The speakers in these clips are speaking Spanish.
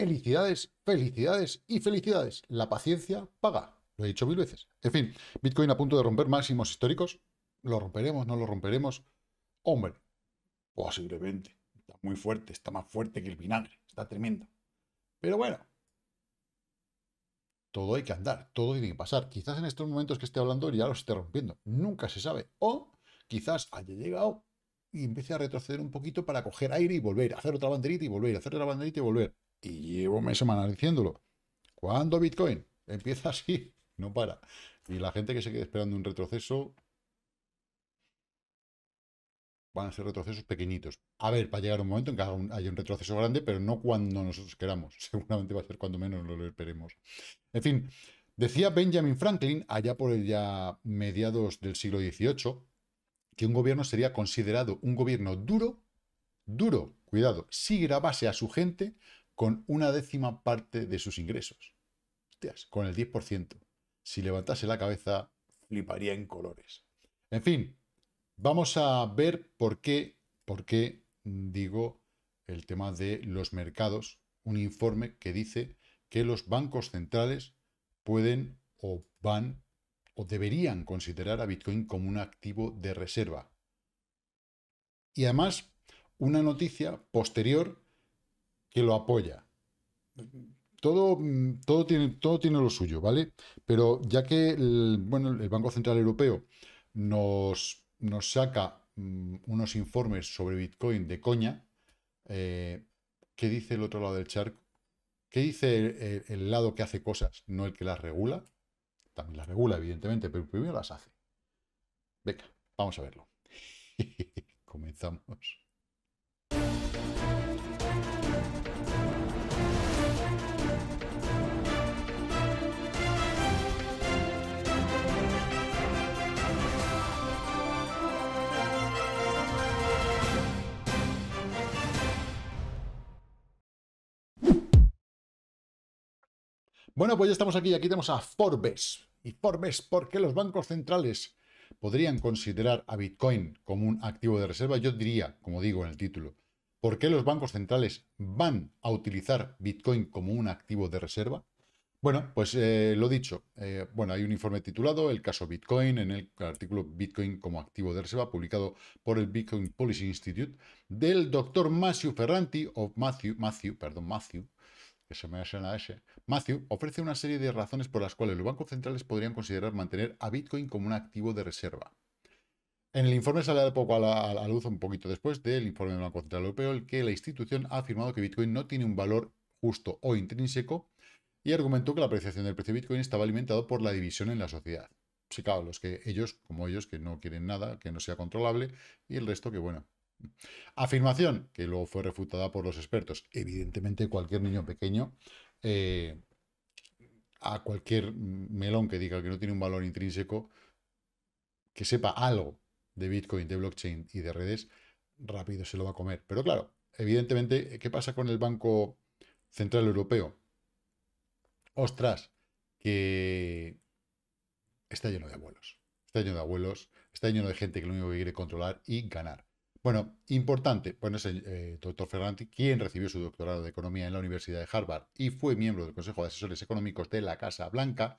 Felicidades, felicidades y felicidades. La paciencia paga. Lo he dicho mil veces. En fin, Bitcoin a punto de romper máximos históricos. ¿Lo romperemos? ¿No lo romperemos? Hombre, posiblemente. Está muy fuerte, está más fuerte que el vinagre. Está tremendo. Pero bueno, todo hay que andar, todo tiene que pasar. Quizás en estos momentos que esté hablando ya lo esté rompiendo. Nunca se sabe. O quizás haya llegado y empiece a retroceder un poquito para coger aire y volver, hacer otra banderita y volver, hacer otra banderita y volver. Y llevo meses semanas diciéndolo. ¿Cuándo Bitcoin? Empieza así, no para. Y la gente que se quede esperando un retroceso, van a ser retrocesos pequeñitos. A ver, va a llegar un momento en que haya un retroceso grande, pero no cuando nosotros queramos. Seguramente va a ser cuando menos lo esperemos. En fin, decía Benjamin Franklin, allá por el ya mediados del siglo XVIII, que un gobierno sería considerado un gobierno duro, duro, cuidado, si grabase a su gente con una décima parte de sus ingresos. Hostias, con el 10%. Si levantase la cabeza, fliparía en colores. En fin, vamos a ver por qué, por qué digo el tema de los mercados, un informe que dice que los bancos centrales pueden o van o deberían considerar a Bitcoin como un activo de reserva. Y además, una noticia posterior que lo apoya. Todo, todo, tiene, todo tiene lo suyo, ¿vale? Pero ya que el, bueno, el Banco Central Europeo nos, nos saca mm, unos informes sobre Bitcoin de coña, eh, ¿qué dice el otro lado del charco? ¿Qué dice el, el, lado que hace cosas, no el que las regula? También las regula, evidentemente, pero primero las hace. Venga, vamos a verlo. Comenzamos. Bueno, pues ya estamos aquí. Aquí tenemos a Forbes. Y Forbes, ¿por qué los bancos centrales podrían considerar a Bitcoin como un activo de reserva? Yo diría, como digo en el título, ¿por qué los bancos centrales van a utilizar Bitcoin como un activo de reserva? Bueno, pues eh, lo dicho, eh, bueno, hay un informe titulado El caso Bitcoin, en el artículo Bitcoin como activo de reserva, publicado por el Bitcoin Policy Institute, del doctor Matthew Ferranti, o Matthew, Matthew, perdón, Matthew que se me Matthew ofrece una serie de razones por las cuales los bancos centrales podrían considerar mantener a Bitcoin como un activo de reserva. En el informe sale a poco a la, luz, un poquito después del informe del Banco Central Europeo, el que la institución ha afirmado que Bitcoin no tiene un valor justo o intrínseco y argumentó que la apreciación del precio de Bitcoin estaba alimentado por la división en la sociedad. Sí, claro, los que ellos, como ellos, que no quieren nada, que no sea controlable, y el resto que, bueno, Afirmación que luego fue refutada por los expertos. Evidentemente, cualquier niño pequeño, eh, a cualquier melón que diga que no tiene un valor intrínseco, que sepa algo de Bitcoin, de blockchain y de redes, rápido se lo va a comer. Pero claro, evidentemente, ¿qué pasa con el Banco Central Europeo? Ostras, que está lleno de abuelos. Está lleno de abuelos, está lleno de gente que lo único que quiere controlar y ganar. Bueno, importante, bueno, el eh, doctor Ferranti, quien recibió su doctorado de Economía en la Universidad de Harvard y fue miembro del Consejo de Asesores Económicos de la Casa Blanca,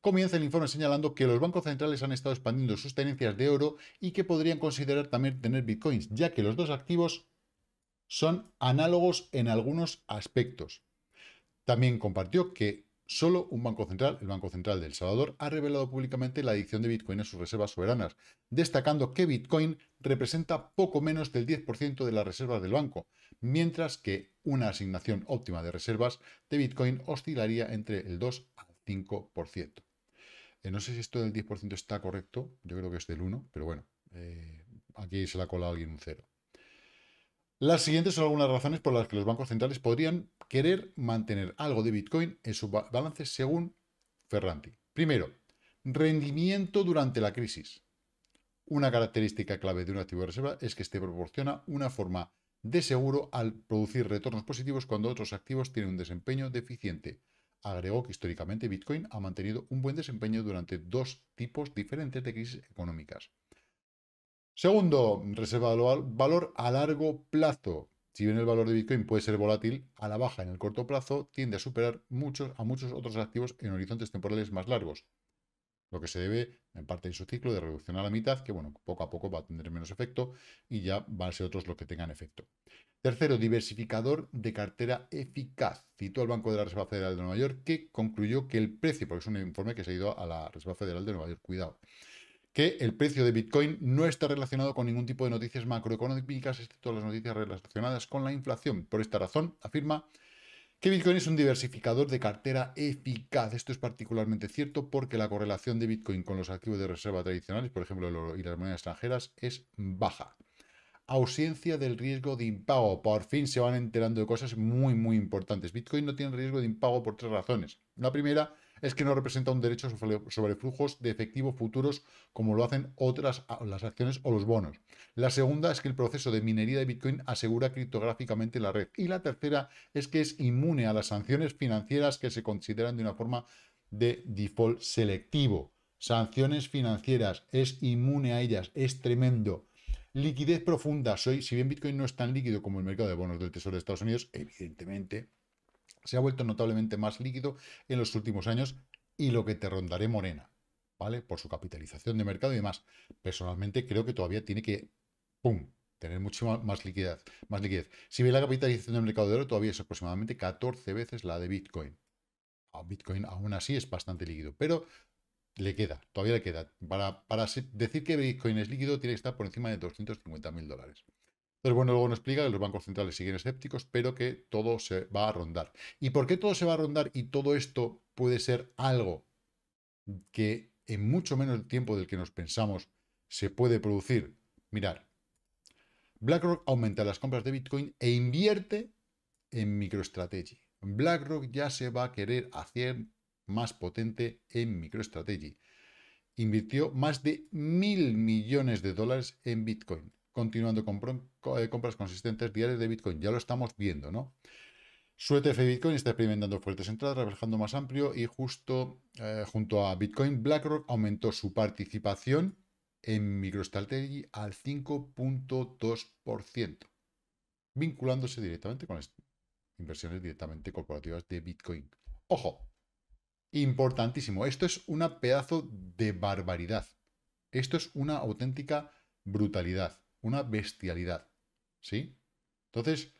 comienza el informe señalando que los bancos centrales han estado expandiendo sus tenencias de oro y que podrían considerar también tener bitcoins, ya que los dos activos son análogos en algunos aspectos. También compartió que Solo un banco central, el Banco Central de El Salvador, ha revelado públicamente la adicción de Bitcoin a sus reservas soberanas, destacando que Bitcoin representa poco menos del 10% de las reservas del banco, mientras que una asignación óptima de reservas de Bitcoin oscilaría entre el 2 al 5%. Eh, no sé si esto del 10% está correcto, yo creo que es del 1, pero bueno, eh, aquí se la cola alguien un 0. Las siguientes son algunas razones por las que los bancos centrales podrían querer mantener algo de Bitcoin en sus balances según Ferranti. Primero, rendimiento durante la crisis. Una característica clave de un activo de reserva es que este proporciona una forma de seguro al producir retornos positivos cuando otros activos tienen un desempeño deficiente. Agregó que históricamente Bitcoin ha mantenido un buen desempeño durante dos tipos diferentes de crisis económicas. Segundo, reserva valor a largo plazo. Si bien el valor de Bitcoin puede ser volátil a la baja en el corto plazo, tiende a superar a muchos otros activos en horizontes temporales más largos. Lo que se debe, en parte, en su ciclo de reducción a la mitad, que bueno, poco a poco va a tener menos efecto y ya van a ser otros los que tengan efecto. Tercero, diversificador de cartera eficaz. Citó al Banco de la Reserva Federal de Nueva York que concluyó que el precio, porque es un informe que se ha ido a la Reserva Federal de Nueva York, cuidado que el precio de Bitcoin no está relacionado con ningún tipo de noticias macroeconómicas, excepto las noticias relacionadas con la inflación. Por esta razón, afirma que Bitcoin es un diversificador de cartera eficaz. Esto es particularmente cierto porque la correlación de Bitcoin con los activos de reserva tradicionales, por ejemplo, el oro y las monedas extranjeras, es baja. Ausencia del riesgo de impago. Por fin se van enterando de cosas muy, muy importantes. Bitcoin no tiene riesgo de impago por tres razones. La primera es que no representa un derecho sobre flujos de efectivos futuros como lo hacen otras las acciones o los bonos. La segunda es que el proceso de minería de Bitcoin asegura criptográficamente la red. Y la tercera es que es inmune a las sanciones financieras que se consideran de una forma de default selectivo. Sanciones financieras, es inmune a ellas, es tremendo. Liquidez profunda, soy, si bien Bitcoin no es tan líquido como el mercado de bonos del Tesoro de Estados Unidos, evidentemente, se ha vuelto notablemente más líquido en los últimos años y lo que te rondaré Morena, ¿vale? Por su capitalización de mercado y demás. Personalmente creo que todavía tiene que, ¡pum!, tener mucho más liquidez. Más liquidez. Si ve la capitalización del mercado de oro, todavía es aproximadamente 14 veces la de Bitcoin. Ah, Bitcoin aún así es bastante líquido, pero le queda, todavía le queda. Para, para decir que Bitcoin es líquido, tiene que estar por encima de 250 mil dólares. Entonces, bueno, luego nos explica que los bancos centrales siguen escépticos, pero que todo se va a rondar. ¿Y por qué todo se va a rondar y todo esto puede ser algo que en mucho menos tiempo del que nos pensamos se puede producir? Mirar, BlackRock aumenta las compras de Bitcoin e invierte en MicroStrategy. BlackRock ya se va a querer hacer más potente en MicroStrategy. Invirtió más de mil millones de dólares en Bitcoin continuando con eh, compras consistentes diarias de Bitcoin. Ya lo estamos viendo, ¿no? Su ETF Bitcoin está experimentando fuertes entradas, reflejando más amplio y justo eh, junto a Bitcoin, BlackRock aumentó su participación en MicroStrategy al 5.2%, vinculándose directamente con las inversiones directamente corporativas de Bitcoin. Ojo, importantísimo, esto es una pedazo de barbaridad. Esto es una auténtica brutalidad una bestialidad. ¿Sí? Entonces,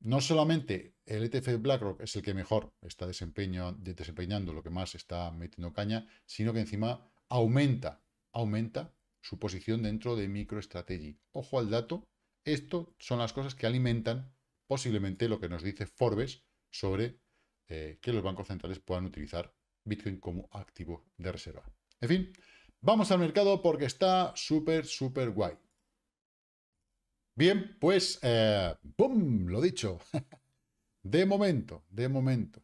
no solamente el ETF BlackRock es el que mejor está desempeñando, lo que más está metiendo caña, sino que encima aumenta, aumenta su posición dentro de MicroStrategy. Ojo al dato, esto son las cosas que alimentan posiblemente lo que nos dice Forbes sobre eh, que los bancos centrales puedan utilizar Bitcoin como activo de reserva. En fin, Vamos al mercado porque está súper, súper guay. Bien, pues, ¡boom! Eh, lo dicho. De momento, de momento.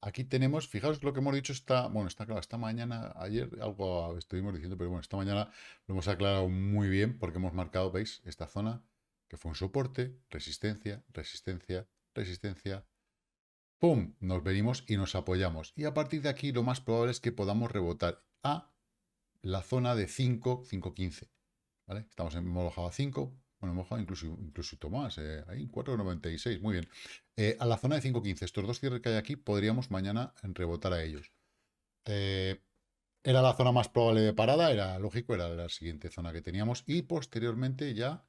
Aquí tenemos, fijaos lo que hemos dicho está bueno, está claro, esta mañana, ayer algo estuvimos diciendo, pero bueno, esta mañana lo hemos aclarado muy bien porque hemos marcado, veis, esta zona que fue un soporte, resistencia, resistencia, resistencia, ¡pum! Nos venimos y nos apoyamos. Y a partir de aquí lo más probable es que podamos rebotar a ah, la zona de 5, 5.15. ¿vale? Estamos en, hemos a 5, bueno, hemos bajado incluso, incluso Tomás. Eh, ahí 4.96, muy bien. Eh, a la zona de 5.15, estos dos cierres que hay aquí, podríamos mañana rebotar a ellos. Eh, era la zona más probable de parada, era lógico, era la siguiente zona que teníamos y posteriormente ya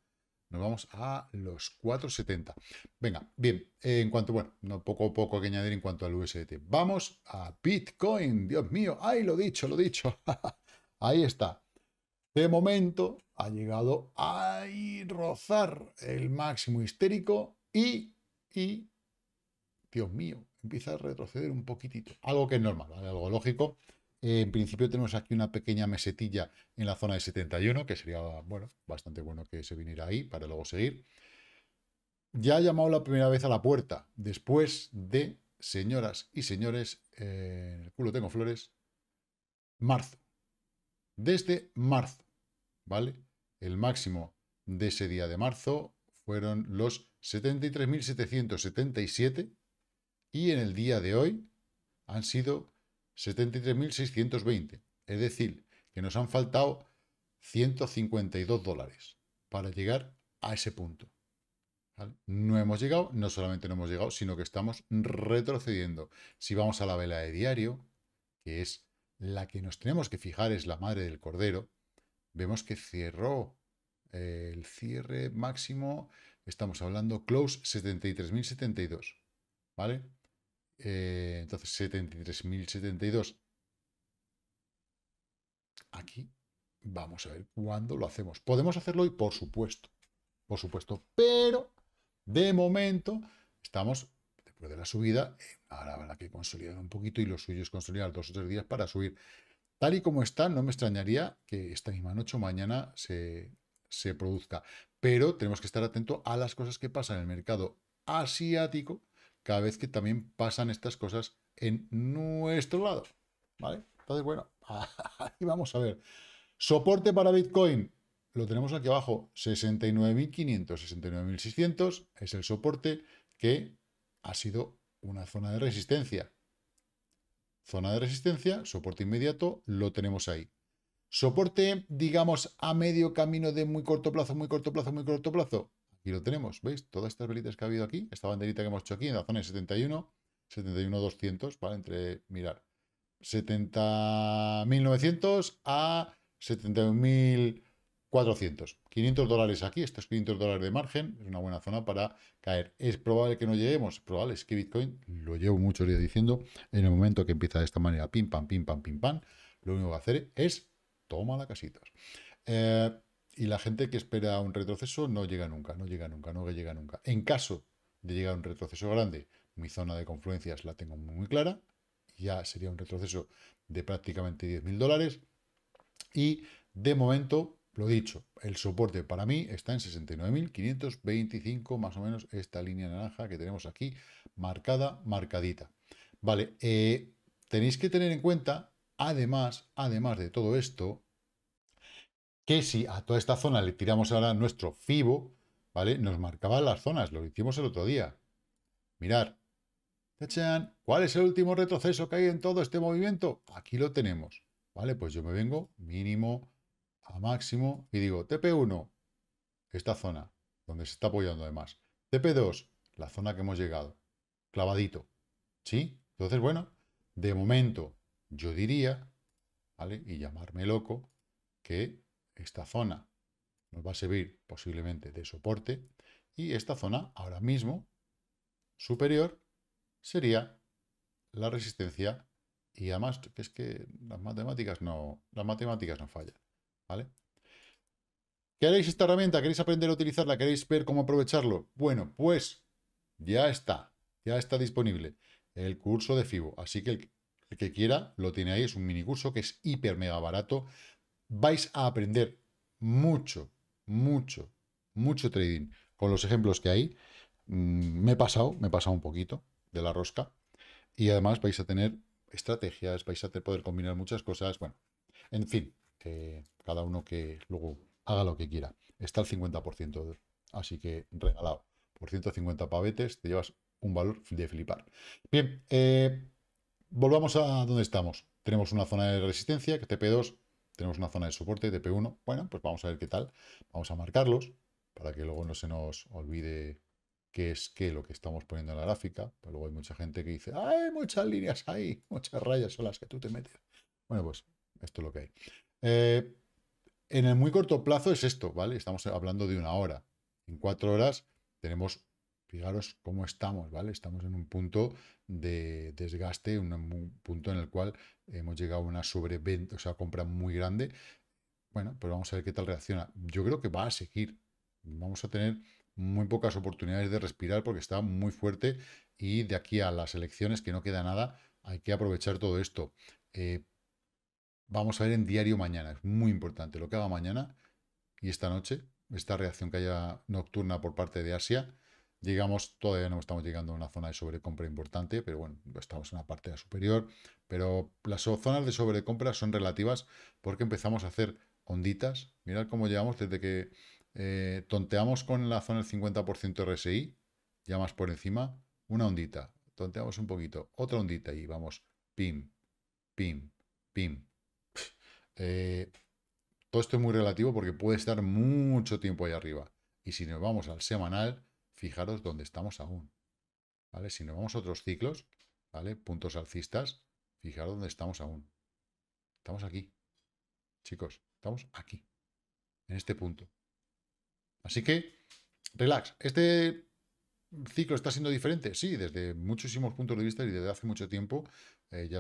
nos vamos a los 4.70. Venga, bien, en cuanto, bueno, no, poco a poco que añadir en cuanto al USDT. Vamos a Bitcoin, Dios mío, ay, lo dicho, lo dicho. Ahí está. De momento ha llegado a rozar el máximo histérico y, Dios mío, empieza a retroceder un poquitito. Algo que es normal, algo lógico. Eh, en principio tenemos aquí una pequeña mesetilla en la zona de 71, que sería, bueno, bastante bueno que se viniera ahí para luego seguir. Ya ha llamado la primera vez a la puerta, después de, señoras y señores, eh, el culo tengo flores, marzo desde marzo, ¿vale? El máximo de ese día de marzo fueron los 73.777 y en el día de hoy han sido 73.620. Es decir, que nos han faltado 152 dólares para llegar a ese punto. No hemos llegado, no solamente no hemos llegado, sino que estamos retrocediendo. Si vamos a la vela de diario, que es la que nos tenemos que fijar es la madre del cordero. Vemos que cerró eh, el cierre máximo, estamos hablando close 73.072, ¿vale? Eh, entonces 73.072. Aquí vamos a ver cuándo lo hacemos. ¿Podemos hacerlo hoy? Por supuesto, por supuesto, pero de momento estamos de la subida, eh, ahora habrá que consolidar un poquito y lo suyo es consolidar dos o tres días para subir. Tal y como está, no me extrañaría que esta misma noche o mañana se, se produzca. Pero tenemos que estar atentos a las cosas que pasan en el mercado asiático cada vez que también pasan estas cosas en nuestro lado. ¿Vale? Entonces, bueno, ahí vamos a ver. Soporte para Bitcoin, lo tenemos aquí abajo, 69.500, 69.600 es el soporte que ha sido una zona de resistencia. Zona de resistencia, soporte inmediato, lo tenemos ahí. Soporte, digamos, a medio camino de muy corto plazo, muy corto plazo, muy corto plazo. Aquí lo tenemos, ¿veis? Todas estas velitas que ha habido aquí, esta banderita que hemos hecho aquí en la zona de 71, 200 ¿vale? Entre, mirar, 70.900 a 71.000... 400. 500 dólares aquí, estos 500 dólares de margen, es una buena zona para caer. ¿Es probable que no lleguemos? Probable es que Bitcoin, lo llevo muchos días diciendo, en el momento que empieza de esta manera, pim, pam, pim, pam, pim, pam, lo único que hacer es toma la casita. Eh, y la gente que espera un retroceso no llega nunca, no llega nunca, no llega nunca. En caso de llegar a un retroceso grande, mi zona de confluencias la tengo muy, muy clara, ya sería un retroceso de prácticamente 10.000 dólares. Y de momento lo dicho, el soporte para mí está en 69.525, más o menos esta línea naranja que tenemos aquí, marcada, marcadita. Vale, eh, tenéis que tener en cuenta, además, además de todo esto, que si a toda esta zona le tiramos ahora nuestro FIBO, ¿vale? Nos marcaban las zonas, lo hicimos el otro día. Mirad, ¿Cuál es el último retroceso que hay en todo este movimiento? Aquí lo tenemos, ¿vale? Pues yo me vengo mínimo a máximo y digo TP1, esta zona donde se está apoyando además. TP2, la zona que hemos llegado, clavadito. ¿Sí? Entonces, bueno, de momento yo diría, ¿vale? Y llamarme loco, que esta zona nos va a servir posiblemente de soporte y esta zona ahora mismo superior sería la resistencia y además es que las matemáticas no las matemáticas no fallan ¿Vale? ¿Queréis esta herramienta? ¿Queréis aprender a utilizarla? ¿Queréis ver cómo aprovecharlo? Bueno, pues ya está. Ya está disponible el curso de FIBO. Así que el, que quiera lo tiene ahí. Es un mini curso que es hiper mega barato. Vais a aprender mucho, mucho, mucho trading con los ejemplos que hay. Mm, me he pasado, me he pasado un poquito de la rosca. Y además vais a tener estrategias, vais a poder combinar muchas cosas. Bueno, en fin, cada uno que luego haga lo que quiera. Está al 50%, así que regalado. Por 150 pavetes te llevas un valor de flipar. Bien, eh, volvamos a donde estamos. Tenemos una zona de resistencia, que TP2, tenemos una zona de soporte, TP1. Bueno, pues vamos a ver qué tal. Vamos a marcarlos para que luego no se nos olvide qué es qué lo que estamos poniendo en la gráfica. Pero pues luego hay mucha gente que dice, hay muchas líneas ahí, muchas rayas son las que tú te metes. Bueno, pues esto es lo que hay. Eh, en el muy corto plazo es esto, ¿vale? Estamos hablando de una hora. En cuatro horas tenemos, fijaros cómo estamos, ¿vale? Estamos en un punto de desgaste, un, punto en el cual hemos llegado a una sobreventa, o sea, compra muy grande. Bueno, pero pues vamos a ver qué tal reacciona. Yo creo que va a seguir. Vamos a tener muy pocas oportunidades de respirar porque está muy fuerte y de aquí a las elecciones, que no queda nada, hay que aprovechar todo esto. Eh, vamos a ver en diario mañana. Es muy importante lo que haga mañana y esta noche, esta reacción que haya nocturna por parte de Asia. Llegamos, todavía no estamos llegando a una zona de sobrecompra importante, pero bueno, estamos en la parte superior. Pero las zonas de sobrecompra son relativas porque empezamos a hacer onditas. Mirad cómo llegamos desde que eh, tonteamos con la zona del 50% RSI, ya más por encima, una ondita. Tonteamos un poquito, otra ondita y vamos, pim, pim, pim. Eh, todo esto es muy relativo porque puede estar mucho tiempo ahí arriba. Y si nos vamos al semanal, fijaros dónde estamos aún. ¿Vale? Si nos vamos a otros ciclos, ¿vale? Puntos alcistas, fijaros dónde estamos aún. Estamos aquí. Chicos, estamos aquí. En este punto. Así que, relax. Este ciclo está siendo diferente. Sí, desde muchísimos puntos de vista y desde hace mucho tiempo eh, ya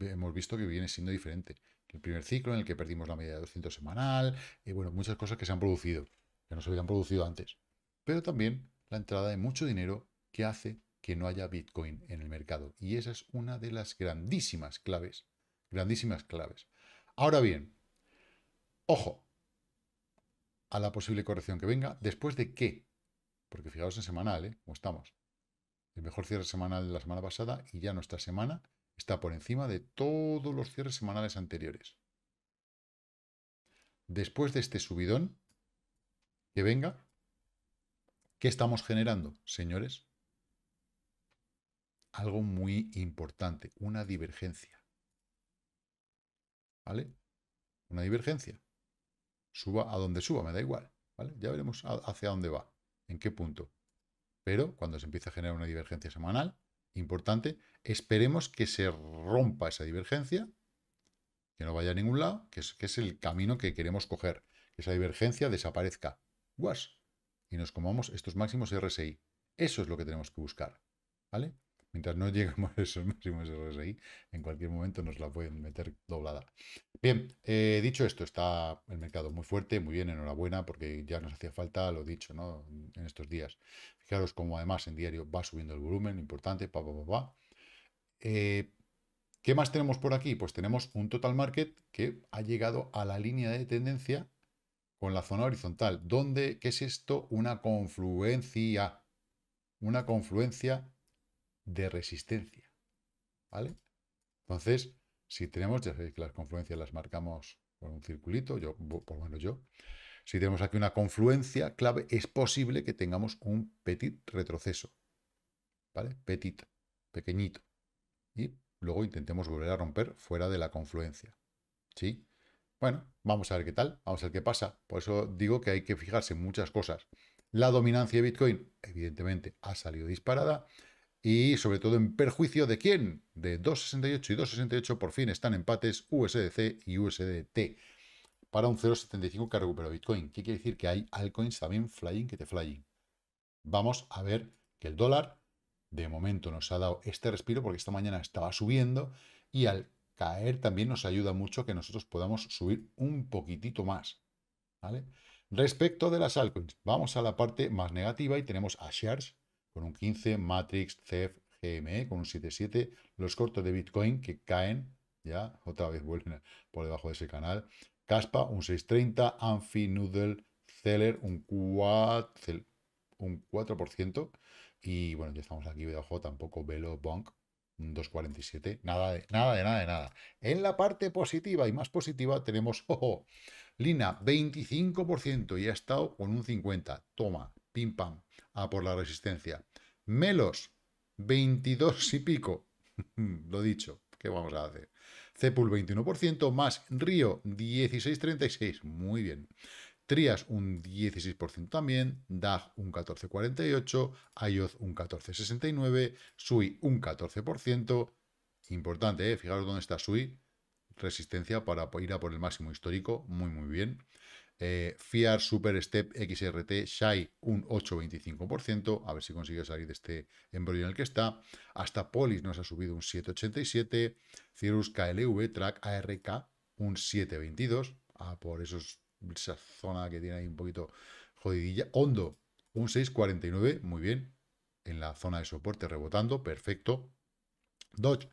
hemos visto que viene siendo diferente el primer ciclo en el que perdimos la media de 200 semanal, y bueno, muchas cosas que se han producido, que no se habían producido antes. Pero también la entrada de mucho dinero que hace que no haya Bitcoin en el mercado. Y esa es una de las grandísimas claves, grandísimas claves. Ahora bien, ojo a la posible corrección que venga, después de qué, porque fijaos en semanal, ¿eh? ¿Cómo estamos. El mejor cierre semanal de la semana pasada y ya nuestra semana Está por encima de todos los cierres semanales anteriores. Después de este subidón, que venga, ¿qué estamos generando, señores? Algo muy importante, una divergencia. ¿Vale? Una divergencia. Suba a donde suba, me da igual. ¿Vale? Ya veremos hacia dónde va, en qué punto. Pero cuando se empieza a generar una divergencia semanal, importante. Esperemos que se rompa esa divergencia, que no vaya a ningún lado, que es, que es el camino que queremos coger. Que esa divergencia desaparezca. ¡Guas! Y nos comamos estos máximos RSI. Eso es lo que tenemos que buscar. ¿Vale? Mientras no lleguemos a esos máximos ahí, en cualquier momento nos la pueden meter doblada. Bien, eh, dicho esto, está el mercado muy fuerte, muy bien, enhorabuena, porque ya nos hacía falta lo dicho ¿no? en estos días. Fijaros cómo, además en diario va subiendo el volumen, importante, pa, pa, pa, pa. Eh, ¿Qué más tenemos por aquí? Pues tenemos un total market que ha llegado a la línea de tendencia con la zona horizontal. ¿Dónde? ¿Qué es esto? Una confluencia. Una confluencia de resistencia. ¿Vale? Entonces, si tenemos, ya sabéis que las confluencias las marcamos con un circulito, yo, por lo menos yo, si tenemos aquí una confluencia clave, es posible que tengamos un petit retroceso. ¿Vale? Petit, pequeñito. Y luego intentemos volver a romper fuera de la confluencia. ¿Sí? Bueno, vamos a ver qué tal, vamos a ver qué pasa. Por eso digo que hay que fijarse en muchas cosas. La dominancia de Bitcoin, evidentemente, ha salido disparada y sobre todo en perjuicio de quién? De 2.68 y 2.68 por fin están empates USDC y USDT para un 0.75 que recuperó Bitcoin. ¿Qué quiere decir? Que hay altcoins también flying que te flying. Vamos a ver que el dólar de momento nos ha dado este respiro porque esta mañana estaba subiendo y al caer también nos ayuda mucho que nosotros podamos subir un poquitito más. Respecto de las altcoins, vamos a la parte más negativa y tenemos a Shares, con un 15, Matrix, CEF, GME con un 7,7, los cortos de Bitcoin que caen, ya otra vez vuelven por debajo de ese canal, Caspa un 6,30, Anfi Noodle, Zeller un 4%, un 4% y bueno, ya estamos aquí debajo, tampoco Velo, Bonk, un 2.47, nada de nada de nada de nada. En la parte positiva y más positiva tenemos ojo, Lina, 25% y ha estado con un 50. Toma, pim pam a ah, por la resistencia. Melos, 22 y pico. Lo dicho, ¿qué vamos a hacer? Cepul 21%, más Río 16,36. Muy bien. Trias un 16% también, DAG un 14,48, ayoz un 14,69, SUI un 14%. Importante, ¿eh? fijaros dónde está SUI. Resistencia para ir a por el máximo histórico, muy muy bien. Eh, FIAR Super Step XRT Shai un 8,25%, a ver si consigue salir de este embrollo en el que está. Hasta Polis nos ha subido un 7,87%, Cirrus KLV Track ARK un 7,22%, ah, por eso es esa zona que tiene ahí un poquito jodidilla. Hondo un 6,49%, muy bien, en la zona de soporte rebotando, perfecto. Dodge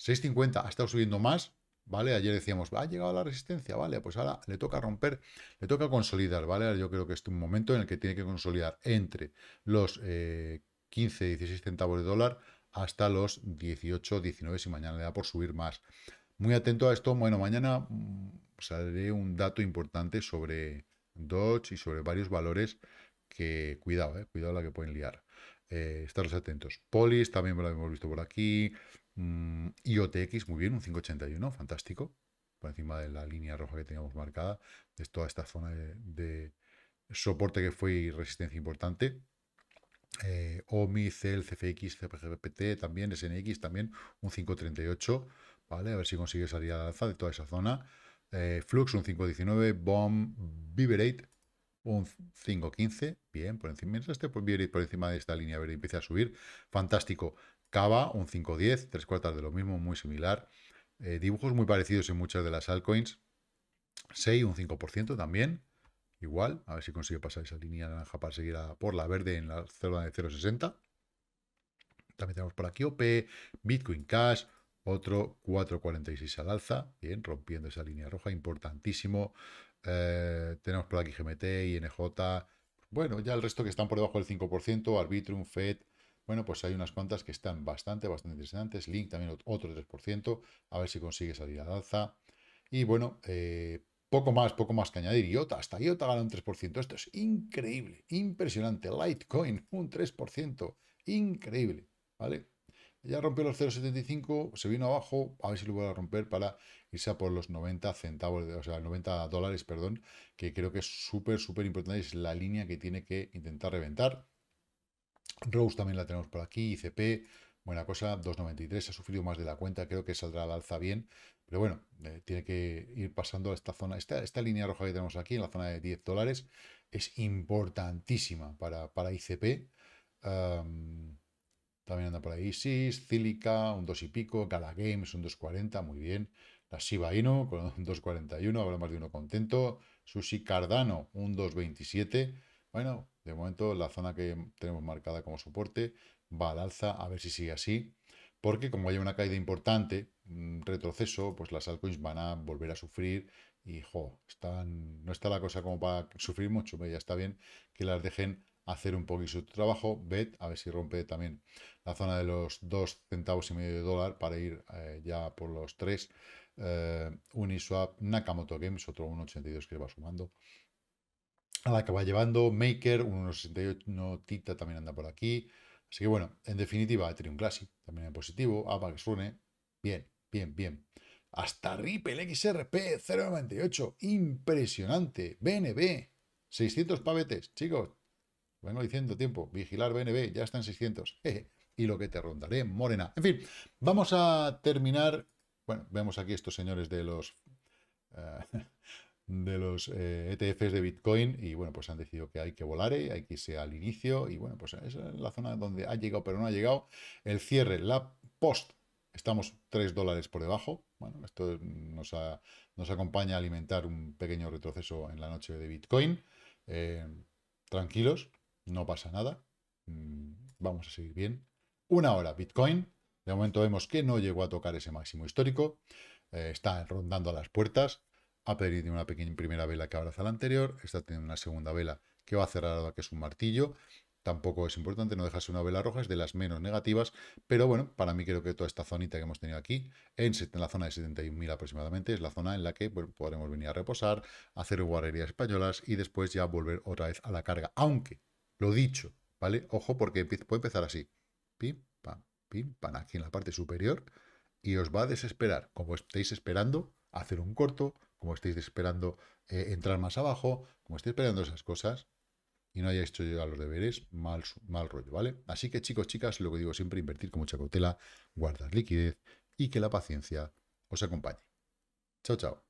6,50% ha estado subiendo más, ¿vale? Ayer decíamos, ha llegado la resistencia, vale, pues ahora le toca romper, le toca consolidar, ¿vale? Yo creo que este es un momento en el que tiene que consolidar entre los 15, eh, 16 centavos de dólar hasta los 18, 19 si mañana le da por subir más. Muy atento a esto, bueno, mañana mm, saldré un dato importante sobre Dodge y sobre varios valores que, cuidado, eh, cuidado la que pueden liar. Eh, estaros atentos. Polis también lo hemos visto por aquí. Mm, IOTX, muy bien, un 581, fantástico, por encima de la línea roja que teníamos marcada, de toda esta zona de, soporte que fue resistencia importante. Eh, OMI, CFX, CPGPT, también SNX, también un 538, ¿vale? A ver si consigue salir al alza de toda esa zona. Eh, Flux, un 519, BOMB, Vibrate, un 5.15, bien, por encima, por encima de esta línea verde empieza a subir, fantástico. Cava, un 5.10, tres cuartas de lo mismo, muy similar. Eh, dibujos muy parecidos en muchas de las altcoins. SEI, un 5% también. Igual, a ver si consigo pasar esa línea naranja para seguir por la verde en la zona de 0,60. También tenemos por aquí OP, Bitcoin Cash, otro 4,46 al alza. Bien, rompiendo esa línea roja, importantísimo. Eh, tenemos por aquí GMT, INJ. Bueno, ya el resto que están por debajo del 5%, Arbitrum, FED, bueno, pues hay unas cuantas que están bastante, bastante interesantes. Link también otro 3%, a ver si consigue salir al alza. Y bueno, eh, poco más, poco más que añadir. IOTA, hasta IOTA gana un 3%. Esto es increíble, impresionante. Litecoin, un 3%. Increíble, ¿vale? Ya rompió los 0,75, se vino abajo, a ver si lo vuelve a romper para irse a por los 90 centavos, o sea, 90 dólares, perdón, que creo que es súper, súper importante, es la línea que tiene que intentar reventar. Rose también la tenemos por aquí, ICP, buena cosa, 2.93, ha sufrido más de la cuenta, creo que saldrá al alza bien, pero bueno, eh, tiene que ir pasando a esta zona, esta, línea roja que tenemos aquí, en la zona de 10 dólares, es importantísima para, para ICP. también anda por ahí ISIS, Cílica, un 2 y pico, Gala Games, un 2.40, muy bien. La Shiba Inu con un 2.41, habrá más de uno contento. Sushi Cardano, un 2.27. Bueno, de momento la zona que tenemos marcada como soporte va al alza, a ver si sigue así, porque como hay una caída importante, un mm, retroceso, pues las altcoins van a volver a sufrir y jo, no está la cosa como para sufrir mucho, pero ya está bien que las dejen hacer un poquito su trabajo, bet, a ver si rompe también la zona de los 2 centavos y medio de dólar para ir eh, ya por los 3, eh, Uniswap, Nakamoto Games, otro 1.82 que va sumando, a la que va llevando. Maker, 1.68, no, Tita también anda por aquí. Así que bueno, en definitiva, Ethereum Classic también en positivo. que Rune, bien, bien, bien. Hasta Ripple XRP 0.98, impresionante. BNB, 600 pavetes, chicos. Vengo diciendo tiempo, vigilar BNB, ya están 600. Y lo que te rondaré, Morena. En fin, vamos a terminar. Bueno, vemos aquí estos señores de los... Eh, de los ETFs eh, e de Bitcoin y bueno, pues han decidido que hay que volar, y hay que irse al inicio y bueno, pues es la zona donde ha llegado pero no ha llegado. El cierre, la post, estamos 3 dólares por debajo. Bueno, esto nos, acompaña a alimentar un pequeño retroceso en la noche de Bitcoin. Eh, tranquilos, no pasa nada. Mm, vamos a seguir bien. Una hora Bitcoin. De momento vemos que no llegó a tocar ese máximo histórico. Eh, está rondando las puertas ha una pequeña primera vela que abraza la anterior, Está teniendo una segunda vela que va a cerrar que es un martillo, tampoco es importante, no dejarse una vela roja, es de las menos negativas, pero bueno, para mí creo que toda esta zonita que hemos tenido aquí, en, la zona de 71.000 aproximadamente, es la zona en la que podremos venir a reposar, hacer guarrerías españolas y después ya volver otra vez a la carga. Aunque, lo dicho, ¿vale? Ojo porque puede empezar así, pim, pam, pim, pam, aquí en la parte superior, y os va a desesperar, como estéis esperando, hacer un corto, como estáis esperando eh, entrar más abajo, como estáis esperando esas cosas y no hayáis hecho llegar los deberes, mal, mal rollo, ¿vale? Así que chicos, chicas, lo que digo siempre, invertir con mucha cautela, guardar liquidez y que la paciencia os acompañe. Chao, chao.